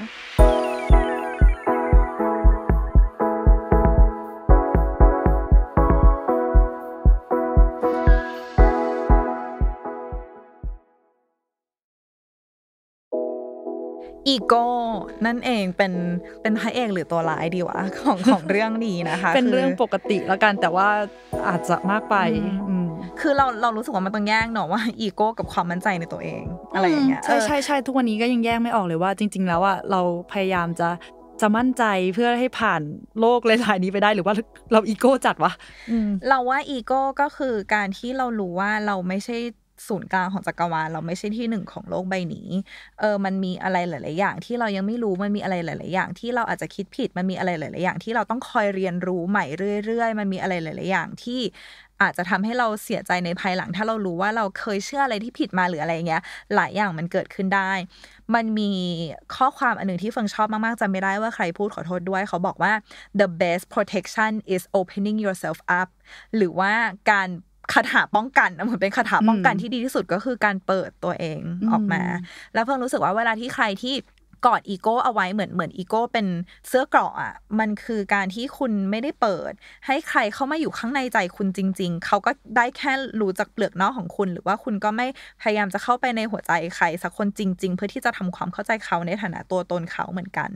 อีโก้ นั่นเองเป็น เป็นพระเอกหรือตัวร้ายดีวะของของเรื่องนี้นะคะเป็นเรื่องปกติแล้วกันแต่ว่าอาจจะมากไป คือเรา เรารู้สึกว่ามันต้องแยกเนาะว่าอีโก้กับความมั่นใจในตัวเองอะไรอย่างเงี้ย ใช่ใช่ใช่ทุกวันนี้ก็ยังแยกไม่ออกเลยว่า จริงๆ แล้วอะเราพยายามจะ จะมั่นใจเพื่อให้ผ่านโลกหลายๆนี้ไปได้หรือว่าเราอีโก้จัดวะ เราว่าอีโก้ก็คือการที่เรารู้ว่าเราไม่ใช่ศูนย์กลางของจักรวาล เราไม่ใช่ที่หนึ่งของโลกใบนี้ เออ มันมีอะไรหลาย ๆ อย่างที่เรายังไม่รู้ มันมีอะไรหลาย ๆ อย่างที่เราอาจจะคิดผิด มันมีอะไรหลาย ๆ อย่างที่เราต้องคอยเรียนรู้ใหม่เรื่อย ๆ มันมีอะไรหลาย ๆ อย่างที่อาจจะทำให้เราเสียใจในภายหลัง ถ้าเรารู้ว่าเราเคยเชื่ออะไรที่ผิดมาหรืออะไรเงี้ย หลายอย่างมันเกิดขึ้นได้ มันมีข้อความอันหนึ่งที่เฟิงชอบมาก ๆจำไม่ได้ว่าใครพูดขอโทษด้วย เขาบอกว่า the best protection is opening yourself up หรือว่าการคาถาป้องกันเหมือนเป็นคาถาป้องกันที่ดีที่สุดก็คือการเปิดตัวเองออกมา แล้วเพิ่งรู้สึกว่าเวลาที่ใครที่กอดอีโก้เอาไว้เหมือนเหมือนอีโก้เป็นเสื้อกรอกอ่ะมันคือการที่คุณไม่ได้เปิด ให้ใครเข้ามาอยู่ข้างในใจคุณจริงๆ เขาก็ได้แค่รู้จากเปลือกนอกของคุณ หรือว่าคุณก็ไม่พยายามจะเข้าไปในหัวใจ ใครสักคนจริงๆเพื่อที่จะทำความเข้าใจเขาในฐานะตัวตนเขาเหมือนกัน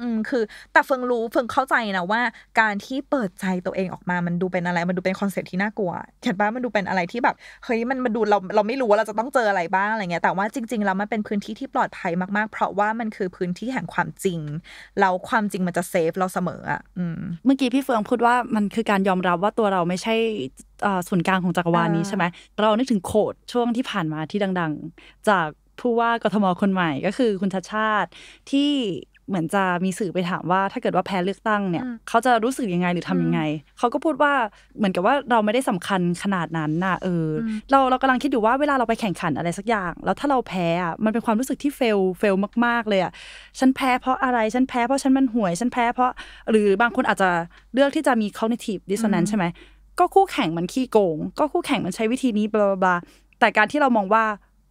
อืมคือแต่เฟิงรู้เฟิงเข้าใจนะว่าการที่เปิดใจตัวเองออกมามันดูเป็นอะไร มันดูเป็นคอนเซ็ปที่น่ากลัวเห็นปะมันดูเป็นอะไรที่แบบเฮ้ยมันมันดูเราเราไม่รู้ว่าเราจะต้องเจออะไรบ้างอะไรเงี้ยแต่ว่าจริงๆแล้วมันเป็นพื้นที่ที่ปลอดภัยมากๆเพราะว่ามันคือือพื้นที่แห่งความจริง เราความจริงมันจะเซฟเราเสมออ่ะเมื่อกี้พี่เฟืองพูดว่ามันคือการยอมรับว่าตัวเราไม่ใช่ศูนย์กลางของจักรวาลนี้ใช่ไหมเรานึกถึงโคดช่วงที่ผ่านมาที่ดังๆ จากผู้ว่ากทมคนใหม่ก็คือคุณชาชาติที่เหมือนจะมีสื่อไปถามว่าถ้าเกิดว่าแพ้เลือกตั้งเนี่ยเขาจะรู้สึกยังไงหรือทํำยังไงเขาก็พูดว่าเหมือนกับว่าเราไม่ได้สำคัญขนาดนั้นน่ะเออเราเรากำลังคิดอยู่ว่าเวลาเราไปแข่งขันอะไรสักอย่าง แล้วถ้าเราแพ้อ่ะมันเป็นความรู้สึกที่เฟลเฟลมากๆ เลยอ่ะฉันแพ้เพราะอะไรฉันแพ้เพราะฉันมันห่วยฉันแพ้เพราะหรือบางคนอาจจะเลือกที่จะมี cognitive dissonance ใช่ไหมก็คู่แข่งมันขี้โกง ก็คู่แข่งมันใช้วิธีนี้บลาบลาแต่การที่เรามองว่า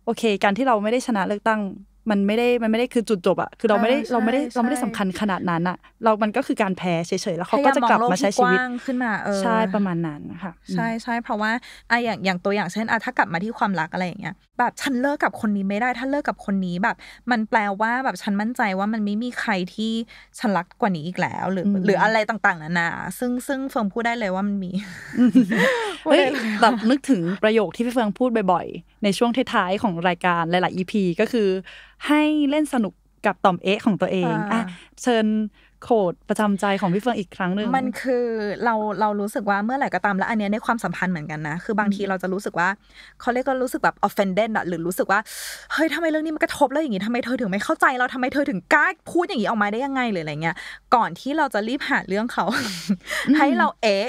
โอเค การที่เราไม่ได้ชนะเลือกตั้งมันไม่ได้มันไม่ได้คือจุดจบอะคือเราไม่ได้เราไม่ได้เราไม่ได้สำคัญขนาดนั้นอะเรา มันก็คือการแพ้เฉยๆแล้วเขาก็จะกลับมาใช้ชีวิตขึ้นมาเออใช่ประมาณนั้นค่ะใช่ใช่เพราะว่าไออย่างอย่างตัวอย่างเช่นอะถ้ากลับมาที่ความรักอะไรอย่างเงี้ยแบบฉันเลิกกับคนนี้ไม่ได้ถ้าเลิกกับคนนี้แบบ มันแปลว่าแบบฉันมั่นใจว่ามันไม่มีใครที่ ฉันรักกว่านี้อีกแล้ว หรือหรืออะไรต่างๆนานาซึ่งซึ่งเฟิงพูดได้เลยว่ามันมีเฮ้ยแบบนึกถึงประโยคที่พี่เฟิงพูดบ่อยๆในช่วงท้ายๆของรายการหลายๆ EP ก็คือให้เล่นสนุกกับต่อมเอ๊ะของตัวเองอ่ะเชิญโคดประจำใจของพี่เฟิงอีกครั้งหนึ่ง มันคือเราเรารู้สึกว่าเมื่อไหร่ก็ตามแล้วอันเนี้ยในความสัมพันธ์เหมือนกันนะ คือบางทีเราจะรู้สึกว่า เขาเรียกก็รู้สึกแบบ offended อะหรือรู้สึกว่า เฮ้ยทำไมเรื่องนี้มันกระทบแล้วอย่างงี้ทำไมเธอถึงไม่เข้าใจ เราทำไมเธอถึงกล้าพูดอย่างงี้ออกมาได้ยังไงหรืออะไรเงี้ยก่อนที่เราจะรีบหาเรื่องเขา ให้เราเอ๊ะ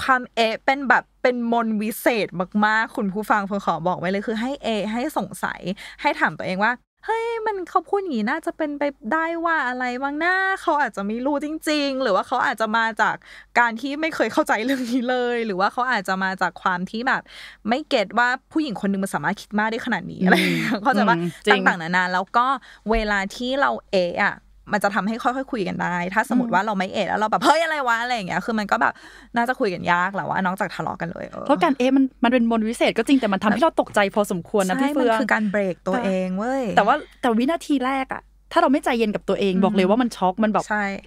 ความเอเป็นแบบเป็นมนวิเศษมากๆ คุณผู้ฟังผมขอบอกไว้เลยคือ ให้เอ ให้สงสัยให้ถามตัวเองว่าเฮ้ยมันเขาพูดอย่างนี้น่าจะเป็นไปได้ว่าอะไรบางหน้าเขาอาจจะไม่รู้จริง ๆ หรือว่าเขาอาจจะมาจากการที่ไม่เคยเข้าใจเรื่องนี้เลย หรือว่าเขาอาจจะมาจากความที่แบบ ไม่เก็ตว่าผู้หญิงคนนึงมันสามารถคิดมากได้ขนาดนี้อะไรเขาจะว่าต่างๆนานาแล้วก็เวลาที่เราเออะมันจะทำให้ค่อยๆคุยกันได้ ถ้าสมมติว่าเราไม่เอะแล้วเราแบบเฮ้ยอะไรวะอะไรอย่างเงี้ย คือมันก็แบบน่าจะคุยกันยากแหละว่าน้องจากทะเลาะกันเลย เพราะการเอะมันมันเป็นมนวิเศษก็จริงแต่มันทำให้เราตกใจพอสมควรนะพี่เฟืองคือ การเบรกตัวเองเว้ย แต่ว่าแต่วินาทีแรกอะถ้าเราไม่ใจเย็นกับตัวเอง บอกเลยว่ามันช็อกมันแบบ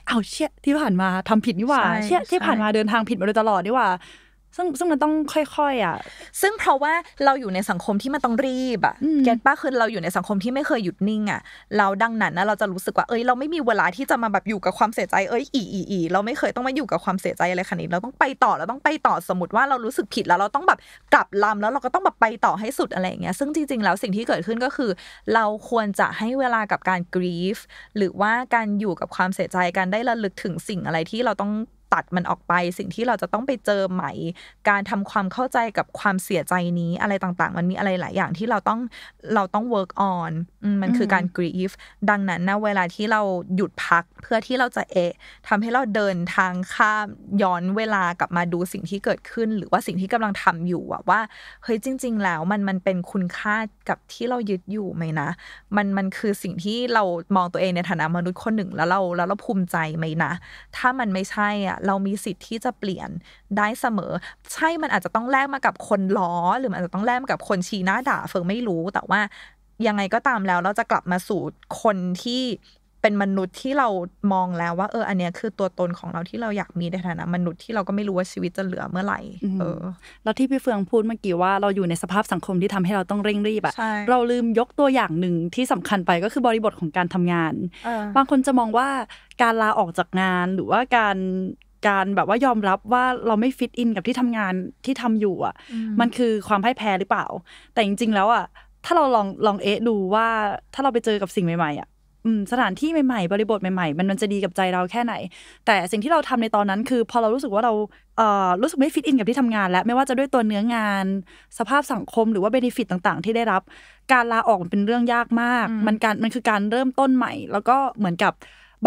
เอาเชี่ยที่ผ่านมาทำผิดนี่ว่า เชี่ยที่ผ่านมาเดินทางผิดมาโดยตลอดนี่ว่าซึ่งซึ่งมันต้องค่อยๆอ่ะซึ่งเพราะว่าเราอยู่ในสังคมที่มันต้องรีบอ่ะแกป้าคือเราอยู่ในสังคมที่ไม่เคยหยุดนิ่งอ่ะเราดังนั้นนะเราจะรู้สึกว่าเอ้ยเราไม่มีเวลาที่จะมาแบบอยู่กับความเสียใจเอ้ยอีอีอีเราไม่เคยต้องมาอยู่กับความเสียใจอะไรขนาดนี้เราต้องไปต่อเราต้องไปต่อสมมติว่าเรารู้สึกผิดแล้วเราต้องแบบกลับลำแล้วเราก็ต้องแบบไปต่อให้สุดอะไรอย่างเงี้ย ซึ่งจริงๆแล้ว สิ่งที่เกิดขึ้นก็คือ เราควรจะให้เวลากับการกรีฟ หรือว่าการอยู่กับความเสียใจการได้ระลึกถึงสิ่งอะไรที่เราต้องตัดมันออกไปสิ่งที่เราจะต้องไปเจอใหม่ การทำความเข้าใจกับความเสียใจนี้อะไรต่างๆ มันมีอะไรหลายอย่างที่เราต้องเราต้อง work on มันคือการ grief ดังนั้นนะเวลาที่เราหยุดพัก เพื่อที่เราจะเอะทำให้เราเดินทางข้ามย้อนเวลากลับมาดูสิ่งที่เกิดขึ้น หรือว่าสิ่งที่กำลังทำอยู่อะว่าเฮ้ยจริง ๆ แล้วมันมันเป็นคุณค่ากับที่เรายึดอยู่ไหมนะมันมันคือสิ่งที่เรามองตัวเองในฐานะมนุษย์คนหนึ่งแล้วเรา แล้วเราภูมิใจไหมนะถ้ามันไม่ใช่อ่ะเรามีสิทธิ์ที่จะเปลี่ยนได้เสมอ ใช่มันอาจจะต้องแลกมากับคนล้อ หรือมันอาจจะต้องแลกมากับคนชี้หน้าด่าเฟิงไม่รู้ แต่ว่ายังไงก็ตามแล้ว เราจะกลับมาสู่คนที่เป็นมนุษย์ที่เรามองแล้วว่า เออ อันเนี้ยคือตัวตนของเราที่เราอยากมีในฐานะ มนุษย์ที่เราก็ไม่รู้ว่าชีวิตจะเหลือเมื่อไหร่เออแล้วที่พี่เฟืองพูดเมื่อกี้ว่าเราอยู่ในสภาพสังคมที่ทำให้เราต้องเร่งรีบอะเราลืมยกตัวอย่างหนึ่งที่สำคัญไปก็คือบริบทของการทำงานบางคนจะมองว่าการลาออกจากงานหรือว่าการการแบบว่ายอมรับว่าเราไม่ฟิตอินกับที่ทำงานที่ทำอยู่อ่ะมันคือความพ่ายแพ้หรือเปล่า แต่จริงๆแล้วอ่ะถ้าเราลองลองเอะดูว่าถ้าเราไปเจอกับสิ่งใหม่ๆ อ่ะสถานที่ใหม่ๆบริบทใหม่ๆมันมันจะดีกับใจเราแค่ไหน แต่สิ่งที่เราทำในตอนนั้นคือพอเรารู้สึกว่าเราเออ่รู้สึกไม่ฟิตอินกับที่ทำงานแล้ว ไม่ว่าจะด้วยตัวเนื้องาน สภาพสังคมหรือว่าเบนฟิตต่างๆ ที่ได้รับการลาออกมันเป็นเรื่องยากมาก มันการมันคือการเริ่มต้นใหม่ แล้วก็เหมือนกับ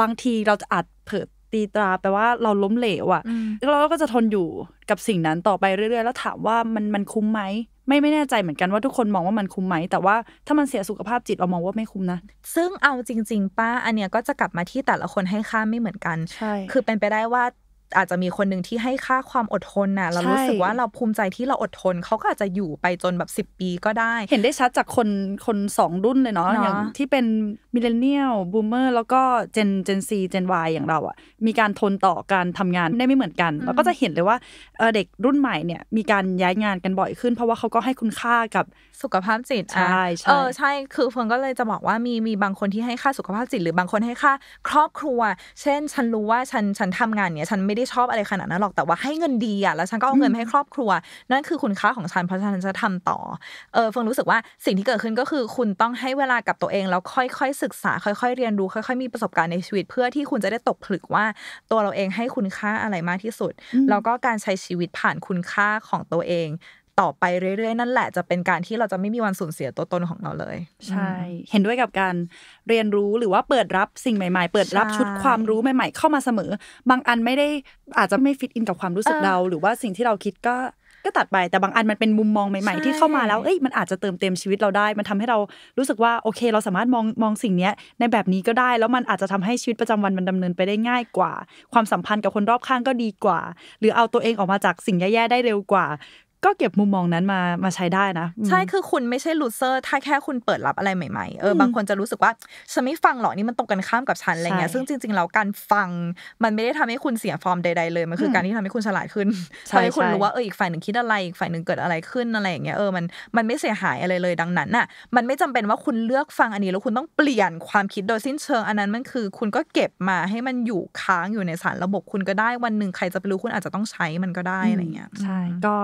บางทีเราจะอาจเผลตีตราแปลว่าเราล้มเหลวอะ่ะแล้วเราก็จะทนอยู่กับสิ่งนั้นต่อไปเรื่อยๆ แล้วถามว่ามันมันคุ้มไหมไม่ไม่แน่ใจเหมือนกันว่าทุกคนมองว่ามันคุ้มไหม แต่ว่าถ้ามันเสียสุขภาพจิต เรามองว่าไม่คุ้มนะ ซึ่งเอาจริงๆ ป้าอันเนี้ยก็จะกลับมาที่แต่ละคนให้ค่าไม่เหมือนกันใช่คือเป็นไปได้ว่าอาจจะมีคนหนึ่งที่ให้ค่าความอดทนน่ะเรารู้สึกว่าเราภูมิใจที่เราอดทนเขาก็อาจจะอยู่ไปจนแบบ 10 ปีก็ได้ เห็นได้ชัดจากคนคนสองรุ่นเลยเนาะอย่างที่เป็นมิเลเนียลบูมเมอร์แล้วก็เจนเจนซีเจนวอย่างเราอ่ะมีการทนต่อการทำงานได้ไม่เหมือนกัน แล้วก็จะเห็นเลยว่าเด็กรุ่นใหม่เนี่ยมีการย้ายงานกันบ่อยขึ้น เพราะว่าเขาก็ให้คุณค่ากับสุขภาพจิตใช่ใช่เออใช่ คือเฟิร์นก็เลยจะบอกว่ามีมีบางคนที่ให้ค่าสุขภาพจิตหรือบางคนให้ค่าครอบครัว เช่น ฉันรู้ว่าฉันฉันทำงานเนี้ยฉันไม่ได้ชอบอะไรขนาดนั้นหรอกแต่ว่าให้เงินดีอ่ะแล้ว ฉันก็เอาเงินให้ครอบครัวนั่นคือคุณค่าของฉันเพราะฉันจะทำต่อ เออเฟิร์นรู้สึกว่าสิ่งที่เกิดขึ้นก็คือ คุณต้องให้เวลากับตัวเองแล้วค่อยค่อยศึกษาค่อยค่อยเรียนรู้ค่อยค่อยมีประสบการณ์ในชีวิตเพื่อที่คุณจะได้ตกผลึกว่าตัวเราเองให้คุณค่าอะไรมากที่สุดแล้วก็การใช้ชีวิตผ่านคุณค่าของตัวเองต่อไปเรื่อยๆ นั่นแหละจะเป็นการที่เราจะไม่มีวันสูญเสียตัวตนของเราเลย ใช่เห็นด้วยกับการเรียนรู้หรือว่าเปิดรับสิ่งใหม่ๆ เปิดรับชุดความรู้ใหม่ ๆ เข้ามาเสมอ บางอันไม่ได้อาจจะไม่ฟิตอินกับความรู้สึกเราหรือว่าสิ่งที่เราคิดก็ก็ตัดไป แต่บางอันมันเป็นมุมมองใหม่ ๆที่เข้ามาแล้วเอ้ยมันอาจจะเติมเต็มชีวิตเราได้ มันทำให้เรารู้สึกว่าโอเค เราสามารถมองมองสิ่งนี้ในแบบนี้ก็ได้แล้วมันอาจจะทำให้ชีวิตประจำวันมันดำเนินไปได้ง่ายกว่า ความสัมพันธ์กับคนรอบข้างก็ดีกว่า หรือเอาตัวเองออกมาจากสิ่งแย่ๆได้เร็วกว่าก็เก็บมุมมองนั้นมามาใช้ได้นะ ใช่คือคุณไม่ใช่ลูเซอร์ ถ้าแค่คุณเปิดรับอะไรใหม่ๆเออบางคนจะรู้สึกว่าฉันไม่ฟังหรอกนี่มันตรงกันข้ามกับฉันอะไรเงี้ยซึ่งจริงๆแล้วการฟัง มันไม่ได้ทำให้คุณเสียฟอร์มใดๆเลยมันคือการที่ทำให้คุณฉลาดขึ้นทำให้คุณรู้ว่าเอออีกฝ่ายหนึ่งคิดอะไรอีกฝ่ายหนึ่งเกิดอะไรขึ้นอะไรอย่างเงี้ยเออมันมันไม่เสียหายอะไรเลยดังนั้นน่ะมันไม่จำเป็นว่าคุณเลือกฟังอันนี้ แล้วคุณต้องเปลี่ยนความคิดโดยสิ้นเชิงอันนั้นมันคือคุณก็เก็บมาให้มันอยู่ค้างอยู่ในสารระบบคุณก็ได้วันหนึ่งใครจะไปรู้คุณอาจจะต้องใช้มันก็ได้อะไรเงี้ยใช่ก็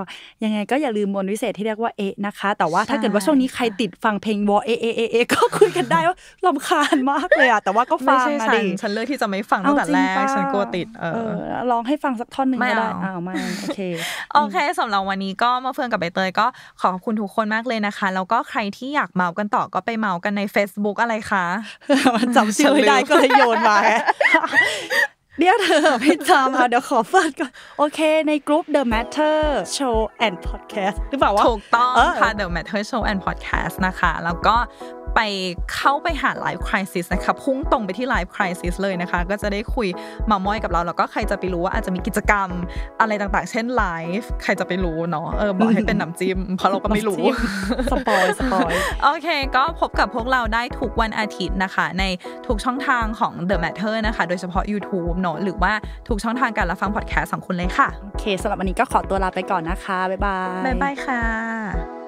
ยยังไงก็อย่าลืมมนวิเศษที่เรียกว่าเอะนะคะ แต่ว่าถ้าเกิดว่าช่วงนี้ใครติดฟังเพลงวอเอะเอเอเอก็คุยกันได้ว่าลำคาญมากเลยอะแต่ว่าก็ฟังมาดิฉันเลือกที่จะไม่ฟังตั้งแต่แรกฉันกลัวติด เออลองให้ฟังสักท่อนหนึ่งก็ได้อ้าวมาโอเคโอเคสำหรับวันนี้ก็มาเฟื่องกับใบเตยก็ขอบคุณทุกคนมากเลยนะคะแล้วก็ใครที่อยากเมากันต่อก็ไปเมากันใน Facebook อะไรคะจำชื่อไม่ได้ก็เลยโยนมาเดี๋ยวเธอไ่จำเอาเดี๋ยวขอเฟิร์สก่อน โอเค ในกลุ่ม The Matter Show and Podcast หรือเปล่าวะ ถูกต้องค่ะ The Matter Show and Podcast นะคะแล้วก็เไปเข้าไปหาไลฟ์คริสิสนะคะพุ่งตรงไปที่ไลฟ์คริสิสเลยนะคะ ก็จะได้คุยมาม้อยกับเรา แล้วก็ใครจะไปรู้ว่า อาจจะมีกิจกรรมอะไรต่างๆ เช่นไลฟ์ใครจะไปรู้เนาะเออบอกให้เป็นน้ำจิ้มเพราะเราก็ไม่รู้ สปอยสปอยโอเค ก็พบกับพวกเราได้ ทุกวันอาทิตย์นะคะ ในทุกช่องทางของ The Matter นะคะ โดยเฉพาะ YouTube เนาะหรือว่าทุกช่องทางการรับฟังพอดแคสต์ของคุณเลยค่ะโอเคสำหรับวันนี้ก็ขอตัวลาไปก่อนนะคะบ๊ายบายบ๊ายบายค่ะ